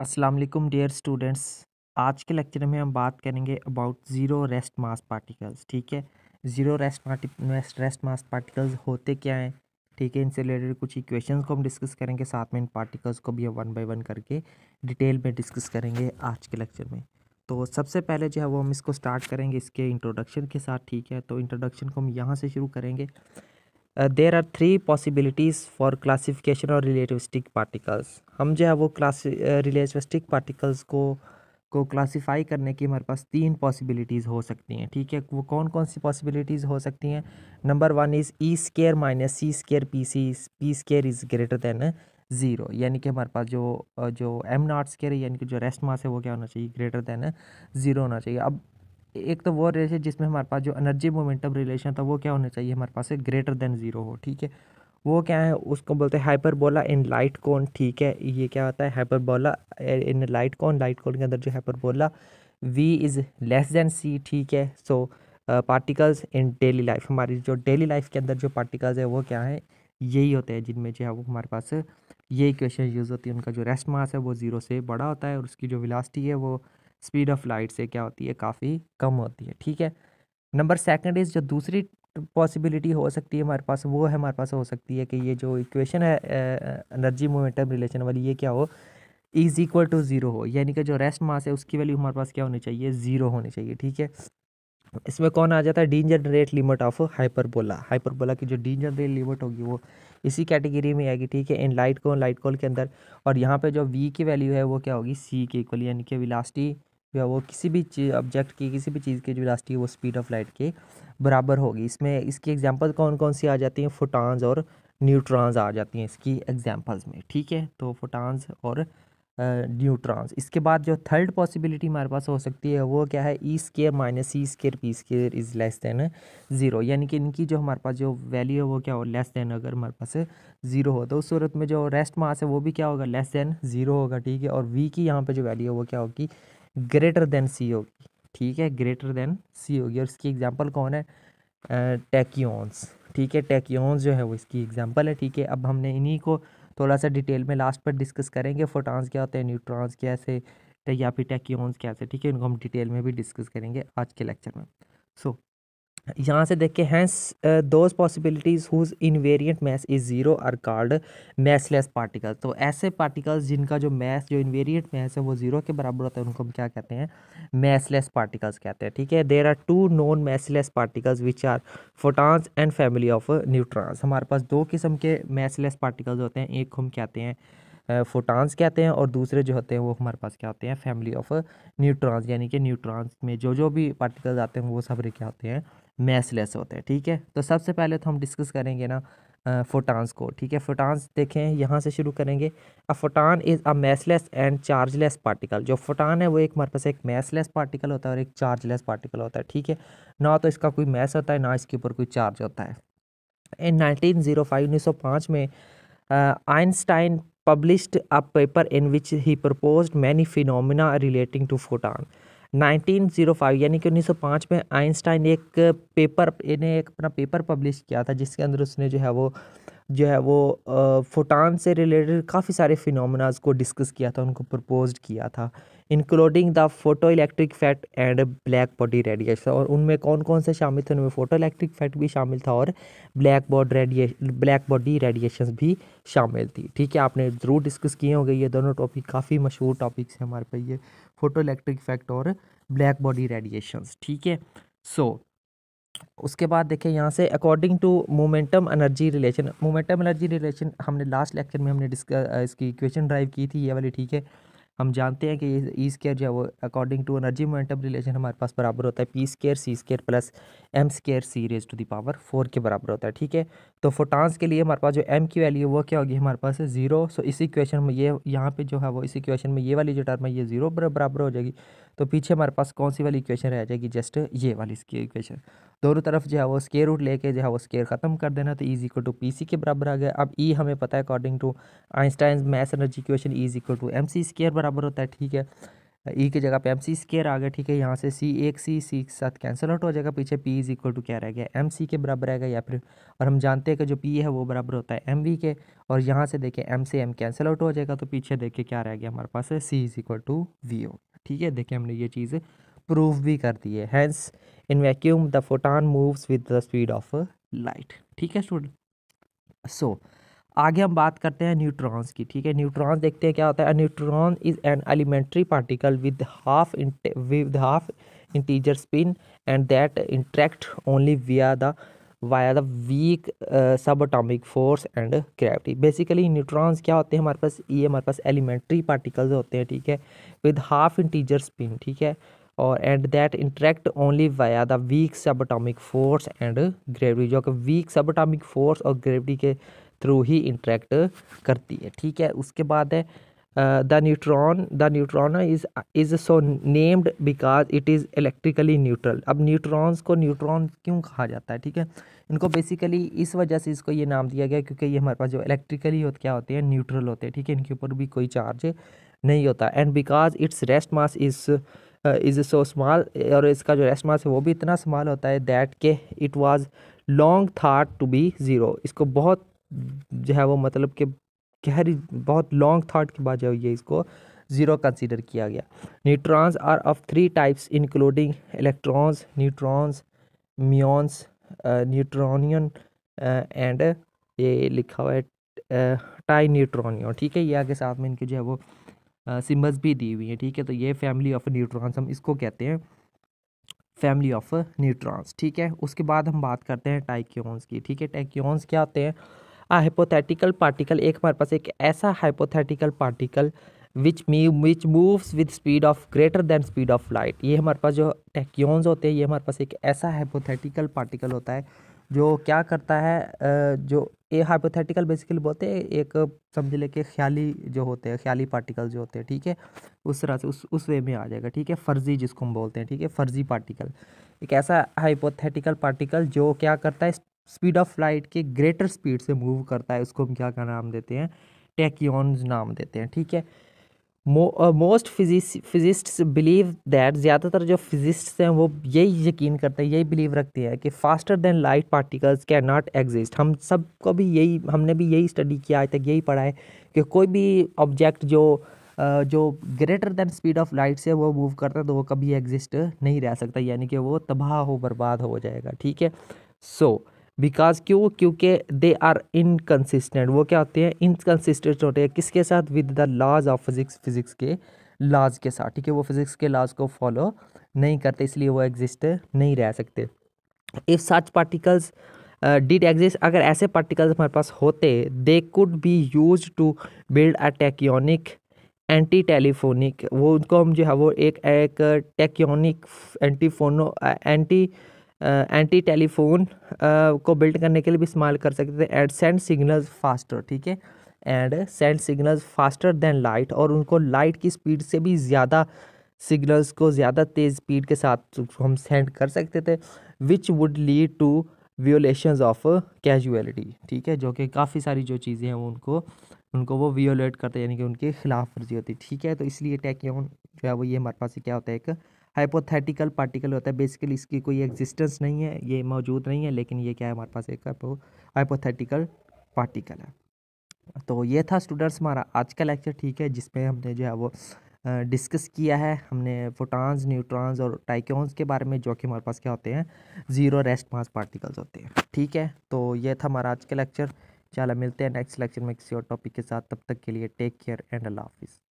अस्सलाम वालेकुम dear students आज के लेक्चर में हम बात करेंगे about zero rest mass particles ठीक है zero rest rest mass particles होते क्या हैं ठीक है इनसे रिलेटेड कुछ इक्वेशंस को हम डिस्कस करेंगे साथ में इन पार्टिकल्स को भी हम वन बाय वन करके डिटेल में डिस्कस करेंगे आज के लेक्चर में तो सबसे पहले जो है वो हम इसको स्टार्ट करेंगे इसके इंट्रोडक्शन के साथ ठीक है तो इंट्रोडक्शन को हम यहाँ से शुरू करेंगे there are three possibilities for classification और रिलेटिविस्टिक पार्टिकल्स हम जो है वो क्लास रिलेटिविस्टिक पार्टिकल्स को को क्लासिफाई करने की हमारे पास तीन पॉसिबिलिटीज़ हो सकती हैं ठीक है वो कौन कौन सी पॉसिबिलिटीज़ हो सकती हैं number one is E square minus C square P C P square is greater than zero यानी कि हमारे पास जो uh, जो एम नॉट स्केयर यानी कि जो रेस्ट मास है वो क्या होना चाहिए ग्रेटर देन ज़ीरो होना चाहिए अब एक तो वो रेस है जिसमें हमारे पास जो एनर्जी मोमेंटम रिलेशन था वो क्या होना चाहिए हमारे पास ग्रेटर देन ज़ीरो हो ठीक है वो क्या है उसको बोलते हैं हाइपरबोला इन लाइट कौन ठीक है ये क्या होता है hyperbola in light cone light cone के अंदर जो hyperbola V is less than C ठीक है so particles in daily life हमारी जो डेली लाइफ के अंदर जो पार्टिकल्स है वो क्या है यही होते हैं जिनमें जो है वो हमारे पास ये इक्वेशन यूज़ होती है उनका जो रेस्ट मास है वो ज़ीरो से बड़ा होता है और उसकी जो विलासिटी है वो स्पीड ऑफ लाइट से क्या होती है काफ़ी कम होती है ठीक है नंबर सेकंड इज़ जो दूसरी पॉसिबिलिटी हो सकती है हमारे पास वो है हमारे पास हो सकती है कि ये जो इक्वेशन है एनर्जी मोमेंटम रिलेशन वाली ये क्या हो इज़ इक्वल टू ज़ीरो हो यानी कि जो रेस्ट मास है उसकी वैल्यू हमारे पास क्या होनी चाहिए ज़ीरो होनी चाहिए ठीक है इसमें कौन आ जाता है degenerate limit of hyperbola hyperbola की जो डी जनरेट लिमिट होगी वो इसी कैटेगरी में आएगी ठीक है in light cone light cone के अंदर और यहाँ पे जो वी की वैल्यू है वो क्या होगी सी के इक्वल यानी कि विलास्टी जो है वो किसी भी चीज ऑब्जेक्ट की किसी भी चीज़ की जो लास्टी है वो स्पीड ऑफ लाइट के बराबर होगी इसमें इसकी एग्जांपल कौन कौन सी आ जाती हैं फोटॉन्स और न्यूट्रॉन्स आ जाती हैं इसकी एग्जांपल्स में ठीक है तो फोटॉन्स और न्यूट्रॉन्स इसके बाद जो थर्ड पॉसिबिलिटी हमारे पास हो सकती है वो क्या है E square minus E square P square is less than zero यानी कि इनकी जो हमारे पास जो वैल्यू है वो क्या हो लेस देन अगर हमारे पास ज़ीरो हो तो उस सूरत में जो रेस्ट मास है वो भी क्या होगा लेस देन ज़ीरो होगा ठीक है और वी की यहाँ पर जो वैल्यू है वो क्या होगी ग्रेटर देन सी होगी ठीक है ग्रेटर देन सी होगी और इसकी एग्जांपल कौन है टैक्योन्स ठीक है टैक्योन्स जो है वो इसकी एग्जांपल है ठीक है अब हमने इन्हीं को थोड़ा सा डिटेल में लास्ट पर डिस्कस करेंगे फोटॉन्स क्या होते हैं न्यूट्रॉन्स कैसे या फिर टैक्योन्स कैसे ठीक है इनको हम डिटेल में भी डिस्कस करेंगे आज के लेक्चर में सो so, यहाँ से देख के hence those possibilities whose variant mass is zero are called massless particle तो ऐसे पार्टिकल्स जिनका जो मैस जो वेरियंट मैस है वो ज़ीरो के बराबर होता है उनको हम क्या कहते हैं मैसलेस पार्टिकल्स कहते हैं ठीक है there are two non massless particles which are photons and family of neutrons हमारे पास दो किस्म के मैसलेस पार्टिकल्स होते हैं एक हम कहते हैं फोटॉन्स uh, कहते हैं और दूसरे जो होते हैं वो हमारे पास क्या होते हैं फैमिली ऑफ न्यूट्रॉन्स यानी कि न्यूट्रॉन्स में जो जो भी पार्टिकल्स आते हैं वो सब क्या होते हैं मैसलेस होते हैं ठीक है तो सबसे पहले तो हम डिस्कस करेंगे ना फोटॉन्स को ठीक है फोटॉन्स देखें यहाँ से शुरू करेंगे a photon is a massless and chargeless particle जो फोटान है वो एक हमारे पास एक मैसलेस पार्टिकल होता है और एक चार्जलेस पार्टिकल होता है ठीक है ना तो इसका कोई मैस होता है ना इसके ऊपर कोई चार्ज होता है इन सौ पाँच में Einstein published a paper in which he propose many phenomena relating to photon 1905 यानी कि 1905 में आइंस्टाइन एक पेपर इन्हें एक अपना पेपर पब्लिश किया था जिसके अंदर उसने जो है वो जो है वो फोटान से रिलेटेड काफ़ी सारे फिनोमनाज को डिस्कस किया था उनको प्रपोज किया था including the photo electric effect and black body radiation और उनमें कौन कौन से शामिल थे उनमें फोटो इलेक्ट्रिक फैट भी शामिल था और black body radiation black body radiation भी शामिल थी ठीक है आपने ज़रूर डिस्कस किए होंगे ये दोनों टॉपिक काफ़ी मशहूर टॉपिक्स हैं हमारे पे ये फोटो इलेक्ट्रिक फैक्ट और ब्लैक बॉडी रेडिएशन ठीक है सो उसके बाद देखें यहाँ से according to momentum energy relation momentum energy relation हमने लास्ट लेक्चर में हमने डिस्क इसकी इक्वेशन ड्राइव की थी ये वाली ठीक है हम जानते हैं कि ई स्केयर e जो है वो according to energy momentum relation हमारे पास बराबर होता है P square C square plus M square C raise to the power four के बराबर होता है ठीक है तो फोटॉन्स के लिए हमारे पास जो एम की वैल्यू वो क्या होगी हमारे पास जीरो सो इस इक्वेशन में ये यहाँ पे जो है वो इस इक्वेशन में ये वाली जो टर्म है ये जीरो बराबर हो जाएगी तो पीछे हमारे पास कौन सी वाली इक्वेशन रह जाएगी जस्ट ये वाली इसकी इक्वेशन दोनों तरफ जो है वो स्केयर रूट लेके जो है वो स्केयर ख़त्म कर देना तो is equal to P C के बराबर आ गया अब ई e हमें पता है according to Einstein mass energy equation is equal to M C square बराबर बराबर होता है ठीक है ई e की जगह पे एम सी स्केयर आ गया ठीक है यहाँ से सी एक सी सी के साथ कैंसिल आउट हो जाएगा पीछे पी इज इक्वल टू क्या रह गया एम सी के बराबर रहेगा या फिर और हम जानते हैं कि जो पी है वो बराबर होता है एम वी के और यहाँ से देखें एम से एम कैंसिल आउट हो जाएगा तो पीछे देखें क्या रह गया हमारे पास C is equal to V हो ठीक है देखिए हमने ये चीज़ प्रूव भी कर दी है hence in vacuum the photon moves with the speed of light ठीक है स्टूडेंट सो so, आगे हम बात करते हैं न्यूट्रॉन्स की ठीक है न्यूट्रॉन्स देखते हैं क्या होता है neutron is an elementary particle with half with half integer spin and that interact only via the via the weak subatomic force and gravity basically neutrons क्या होते हैं हमारे पास ये हमारे पास एलिमेंट्री पार्टिकल्स होते हैं ठीक है विद हाफ इंटीजर स्पिन ठीक है और and that interact only via the weak subatomic force and gravity जो कि वीक सब अटोमिक फोर्स और ग्रेविटी के थ्रू ही इंट्रैक्ट करती है ठीक है उसके बाद है the neutron the neutron is is so named because it is electrically neutral अब न्यूट्रॉन्स को न्यूट्रॉन क्यों कहा जाता है ठीक है इनको बेसिकली इस वजह से इसको ये नाम दिया गया क्योंकि ये हमारे पास जो इलेक्ट्रिकली होते क्या होते हैं न्यूट्रल होते हैं ठीक है इनके ऊपर भी कोई चार्ज नहीं होता and because its rest mass is is so small और इसका जो रेस्ट मास है वो भी इतना स्मॉल होता है दैट के it was long thought to be zero इसको बहुत जो है वो मतलब कि गहरी बहुत लॉन्ग थाट के बाद जो ये इसको ज़ीरो कंसिडर किया गया neutrons are of three types including electrons neutrons muons न्यूट्रॉनियन एंड ये लिखा हुआ है टाई uh, न्यूट्रॉनियन ठीक है ये आगे साथ में इनके जो है वो सिम्बल्स uh, भी दी हुई हैं ठीक है तो ये फैमिली ऑफ न्यूट्रॉन्स हम इसको कहते हैं फैमिली ऑफ न्यूट्रॉन्स ठीक है उसके बाद हम बात करते हैं टाइक्योन्स की ठीक है टाइक्योन्स क्या होते हैं आ हाइपोथेटिकल पार्टिकल एक हमारे पास एक ऐसा hypothetical particle which me which moves with speed of greater than speed of light ये हमारे पास जो टैक्योन्स होते हैं ये हमारे पास एक ऐसा हाइपोथेटिकल पार्टिकल होता है जो क्या करता है जो ये हाइपोथेटिकल बेसिकली बोलते हैं एक समझ ले के ख्याली जो होते हैं ख्याली पार्टिकल जो होते हैं ठीक है उस तरह से उस उस वे में आ जाएगा ठीक है फर्जी जिसको हम बोलते हैं ठीक है फर्जी पार्टिकल एक ऐसा हाइपोथेटिकल पार्टिकल जो क्या करता है स्पीड ऑफ लाइट के ग्रेटर स्पीड से मूव करता है उसको हम क्या का नाम देते हैं टेक्योन्स नाम देते हैं ठीक है मोस्ट फिजिस्ट बिलीव दैट ज़्यादातर जो फिजिस्ट्स हैं वो यही यकीन करते हैं यही बिलीव रखते हैं कि faster than light particles cannot exist हम सबको भी यही हमने भी यही स्टडी किया आज तक यही पढ़ा है कि कोई भी ऑब्जेक्ट जो जो greater than speed of light से वो मूव करता है तो वो कभी एग्जिस्ट नहीं रह सकता यानी कि वो तबाह हो बर्बाद हो जाएगा ठीक है सो so, बिकॉज क्यों क्योंकि दे आर इनकन्सिस्टेंट वो क्या होते हैं इनकन्सिस्टेंट होते हैं किसके साथ with the laws of physics physics के लॉज के साथ ठीक है वो फिज़िक्स के लॉज को फॉलो नहीं करते इसलिए वो एग्जिस्ट नहीं रह सकते if such particles did exist अगर ऐसे पार्टिकल्स हमारे पास होते they could be used to build a tachyonic anti telephonic वो उनको हम जो है वो एक एक टेक्योनिक एंटीफोनो एंटी एंटी टेलीफोन को बिल्ड करने के लिए भी इस्तेमाल कर सकते थे एंड सेंड सिग्नल्स फास्टर ठीक है and send signals faster than light और उनको लाइट की स्पीड से भी ज़्यादा सिग्नल्स को ज़्यादा तेज़ स्पीड के साथ हम सेंड कर सकते थे which would lead to violation of causality ठीक है जो कि काफ़ी सारी जो चीज़ें हैं उनको उनको वो वियोलेट करते यानी कि उनके खिलाफ वर्जी होती ठीक है तो इसलिए टैक जो है वो ये हमारे पास क्या होता है एक हाइपोथेटिकल पार्टिकल होता है बेसिकली इसकी कोई एग्जिस्टेंस नहीं है ये मौजूद नहीं है लेकिन ये क्या है हमारे पास एक हाइपोथेटिकल पार्टिकल है तो ये था स्टूडेंट्स हमारा आज का लेक्चर ठीक है जिसमें हमने जो है वो डिस्कस किया है हमने फोटॉन्स न्यूट्रॉन्स और टाइक्योन्स के बारे में जो कि हमारे पास क्या होते हैं ज़ीरो रेस्ट मास पार्टिकल्स होते हैं ठीक है तो ये था हमारा आज का लेक्चर चलो मिलते हैं नेक्स्ट लेक्चर में किसी और टॉपिक के साथ तब तक के लिए टेक केयर एंड अल्लाह हाफिज़